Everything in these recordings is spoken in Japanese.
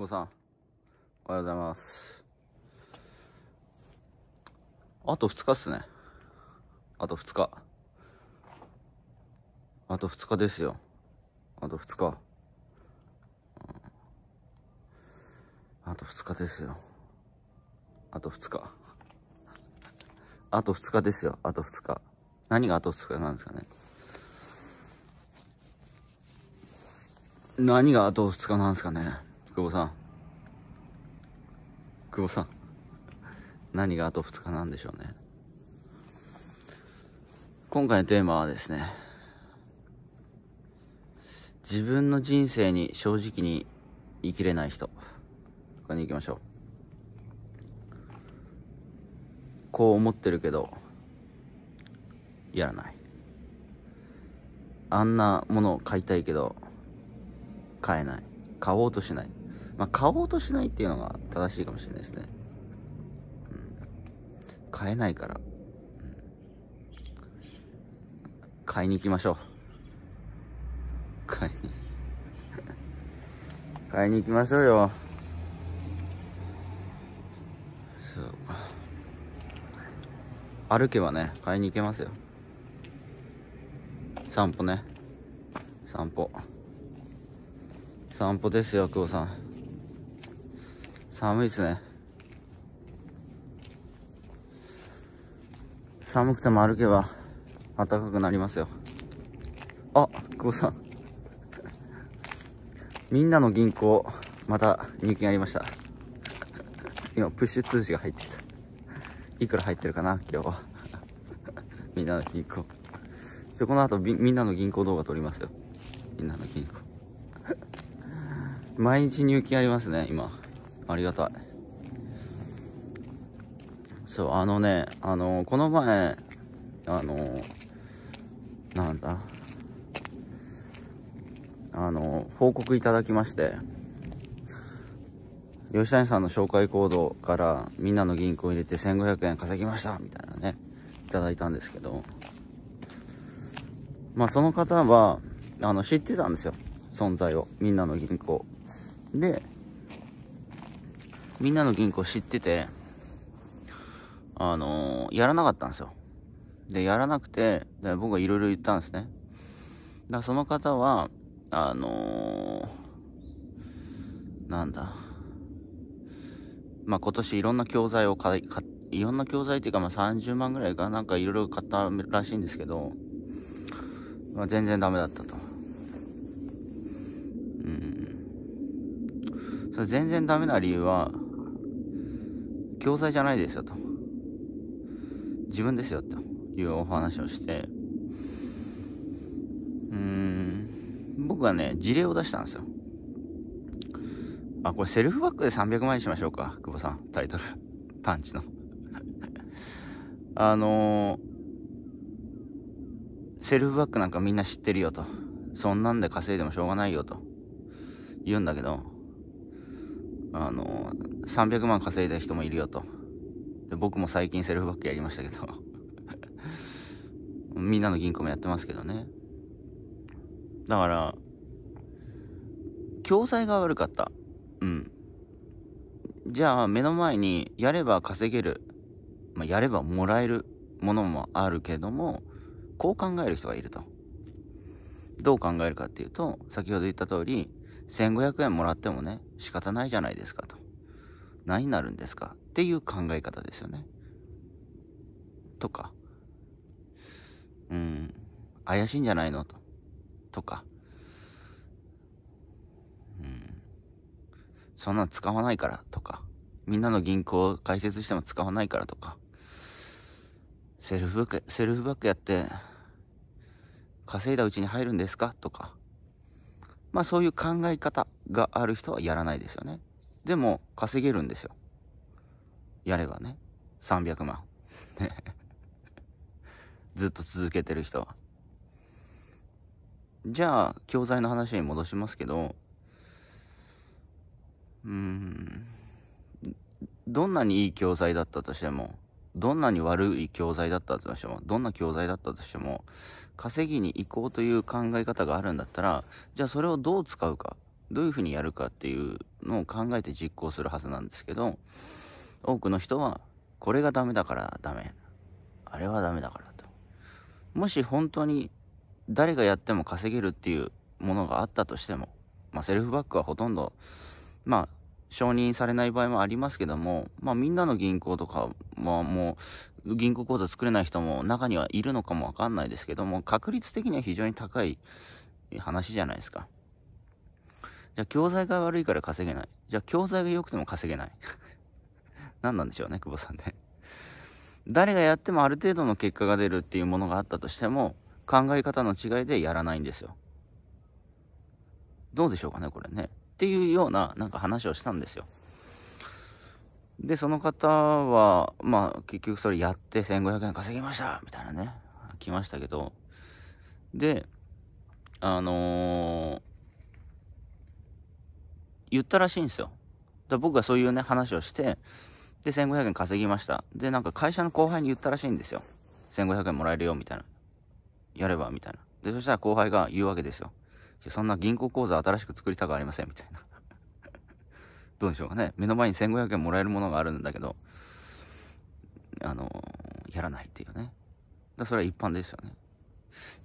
久保さん、おはようございます。あと2日っすね。あと2日。あと2日ですよ。あと2日。あと2日ですよ。あと2日。あと2日ですよ。あと2日。何があと2日なんですかね。何があと2日なんですかね。久保さん。久保さん。何があと2日なんでしょうね。今回のテーマはですね、自分の人生に正直に生きれない人。他に行きましょう。こう思ってるけど、やらない。あんなものを買いたいけど、買えない。買おうとしない。まあ、買おうとしないっていうのが正しいかもしれないですね。うん。買えないから。うん、買いに行きましょう。買いに。買いに行きましょうよ。そう。歩けばね、買いに行けますよ。散歩ね。散歩。散歩ですよ、久保さん。寒いですね。寒くても歩けば暖かくなりますよ。あ、久保さん。みんなの銀行、また入金ありました。今、プッシュ通知が入ってきた。いくら入ってるかな、今日は。みんなの銀行。で、この後み、みんなの銀行動画撮りますよ。みんなの銀行。毎日入金ありますね、今。ありがたい。そう、あのね、あのこの前、あのなんだ、あの報告いただきまして、吉谷さんの紹介コードからみんなの銀行入れて1500円稼ぎましたみたいなね、いただいたんですけど、まあその方は、あの、知ってたんですよ。存在を。みんなの銀行。で、みんなの銀行知ってて、あのー、やらなかったんですよ。で、やらなくて、で僕はいろいろ言ったんですね。だからその方は、あのー、なんだ。まあ、今年いろんな教材を買い、いろんな教材っていうか、まあ、30万ぐらいかなんかいろいろ買ったらしいんですけど、まあ、全然ダメだったと。うん。それ全然ダメな理由は、教材じゃないですよと。自分ですよというお話をして、うーん、僕はね、事例を出したんですよ。あ、これセルフバックで300万円しましょうか。久保さん、タイトル。パンチの あのー、セルフバックなんかみんな知ってるよと。そんなんで稼いでもしょうがないよと。言うんだけど、あの、300万稼いだ人もいるよと。で僕も最近セルフバックやりましたけど みんなの銀行もやってますけどね。だから、共済が悪かった。うん。じゃあ、目の前にやれば稼げる。まあ、やればもらえるものもあるけども、こう考える人がいると。どう考えるかっていうと、先ほど言った通り、1500円もらってもね、仕方ないじゃないですかと。何になるんですかっていう考え方ですよね。とか、うん、怪しいんじゃないのと。とか、うん、そんなの使わないからとか、みんなの銀行を開設しても使わないからとか、セルフバック、セルフバックやって、稼いだうちに入るんですかとか、まあそういう考え方がある人はやらないですよね。でも稼げるんですよ。やればね。300万。ずっと続けてる人は。じゃあ、教材の話に戻しますけど、うーん、どんなにいい教材だったとしても、どんなに悪い教材だったとしても、どんな教材だったとしても、稼ぎに行こうという考え方があるんだったら、じゃあそれをどう使うか、どういうふうにやるかっていうのを考えて実行するはずなんですけど、多くの人は、これがダメだからダメ。あれはダメだからと。もし本当に誰がやっても稼げるっていうものがあったとしても、まあセルフバックはほとんど、まあ承認されない場合もありますけども、まあみんなの銀行とかはもう銀行口座作れない人も中にはいるのかもわかんないですけども、確率的には非常に高い話じゃないですか。じゃあ教材が悪いから稼げない。じゃあ教材が良くても稼げない。何なんでしょうね、久保さんね。誰がやってもある程度の結果が出るっていうものがあったとしても、考え方の違いでやらないんですよ。どうでしょうかね、これね。っていうような、なんか話をしたんですよ。で、その方は、まあ、結局それやって1500円稼ぎましたみたいなね、来ましたけど、で、あのー、言ったらしいんですよ。だ僕がそういうね、話をして、で、1500円稼ぎました。で、なんか会社の後輩に言ったらしいんですよ。1500円もらえるよ、みたいな。やれば、みたいな。で、そしたら後輩が言うわけですよ。そんな銀行口座新しく作りたくありません、みたいな。どうでしょうかね。目の前に1500円もらえるものがあるんだけど、あの、やらないっていうね。だそれは一般ですよね。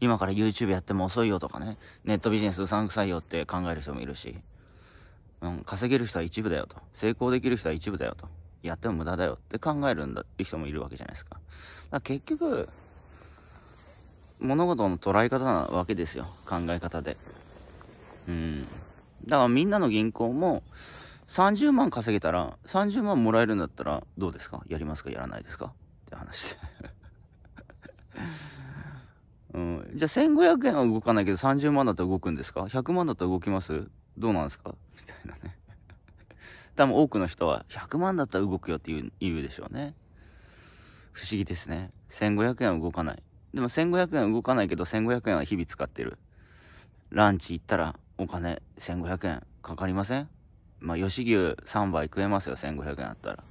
今から YouTube やっても遅いよとかね、ネットビジネスうさんくさいよって考える人もいるし、うん、稼げる人は一部だよと、成功できる人は一部だよと、やっても無駄だよって考えるんだ人もいるわけじゃないですか。だから結局、物事の捉え方なわけですよ、考え方で。うん。だからみんなの銀行も、30万稼げたら、30万もらえるんだったら、どうですかやりますかやらないですかって話で うん、じゃあ1500円は動かないけど30万だったら動くんですか ?100 万だったら動きますどうなんですかみたいなね 多分多くの人は100万だったら動くよって言う言うでしょうね。不思議ですね。1500円は動かない。でも1500円は動かないけど1500円は日々使ってる。ランチ行ったらお金1500円かかりませんまあ、吉牛3杯食えますよ、1500円あったら。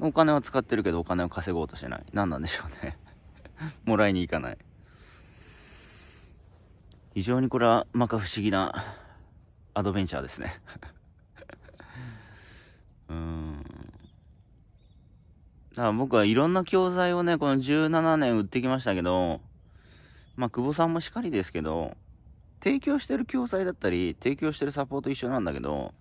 お金は使ってるけど、お金を稼ごうとしない。何なんでしょうね もらいに行かない。非常にこれは、まか不思議なアドベンチャーですね うーん。だから僕はいろんな教材をね、この17年売ってきましたけど、まあ、久保さんもしかりですけど、提供してる教材だったり、提供してるサポート一緒なんだけど、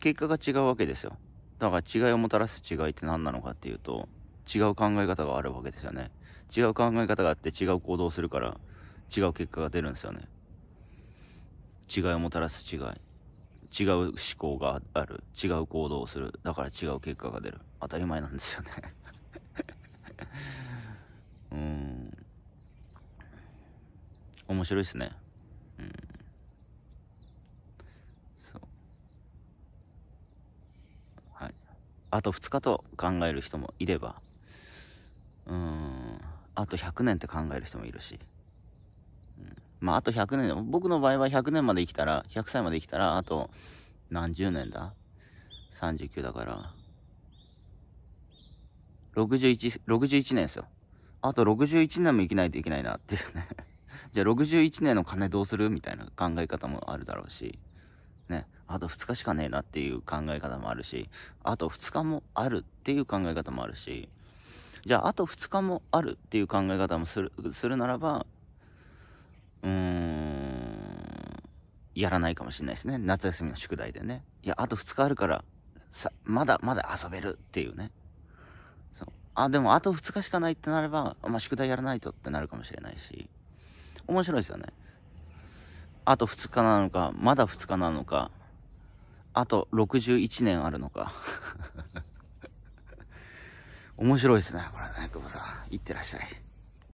結果が違うわけですよ。だから違いをもたらす違いって何なのかっていうと、違う考え方があるわけですよね。違う考え方があって違う行動をするから、違う結果が出るんですよね。違いをもたらす違い。違う思考がある。違う行動をする。だから違う結果が出る。当たり前なんですよね うん。面白いっすね。あと2日と考える人もいれば、うん、あと100年って考える人もいるし、うん、まあ、あと100年、僕の場合は100年まで生きたら、100歳まで生きたら、あと何十年だ ?39 だから、61、61年ですよ。あと61年も生きないといけないなっていうねじゃあ61年の金どうするみたいな考え方もあるだろうし。ね、あと2日しかねえなっていう考え方もあるし、あと2日もあるっていう考え方もあるし、じゃああと2日もあるっていう考え方もする、するならば、うーん、やらないかもしれないですね。夏休みの宿題でね。いや、あと2日あるから、さ、まだまだ遊べるっていうね。そう。あ、でもあと2日しかないってなれば、まあ、宿題やらないとってなるかもしれないし、面白いですよね。あと2日なのか、まだ2日なのか、あと61年あるのか。面白いですね、これね、久保さん。いってらっしゃい。